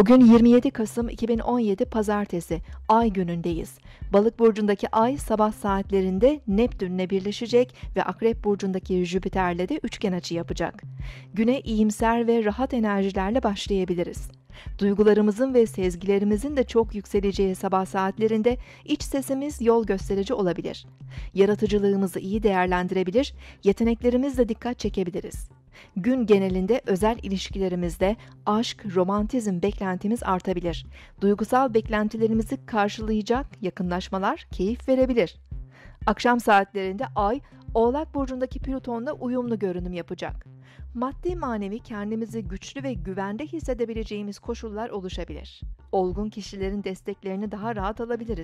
Bugün 27 Kasım 2017 Pazartesi, Ay günündeyiz. Balık burcundaki Ay sabah saatlerinde Neptünle birleşecek ve Akrep burcundaki Jüpiter'le de üçgen açı yapacak. Güne iyimser ve rahat enerjilerle başlayabiliriz. Duygularımızın ve sezgilerimizin de çok yükseleceği sabah saatlerinde iç sesimiz yol gösterici olabilir. Yaratıcılığımızı iyi değerlendirebilir, yeteneklerimizle dikkat çekebiliriz. Gün genelinde özel ilişkilerimizde aşk, romantizm beklentimiz artabilir. Duygusal beklentilerimizi karşılayacak yakınlaşmalar keyif verebilir. Akşam saatlerinde ay Oğlak burcundaki Plüton'la uyumlu görünüm yapacak. Maddi manevi kendimizi güçlü ve güvende hissedebileceğimiz koşullar oluşabilir. Olgun kişilerin desteklerini daha rahat alabiliriz.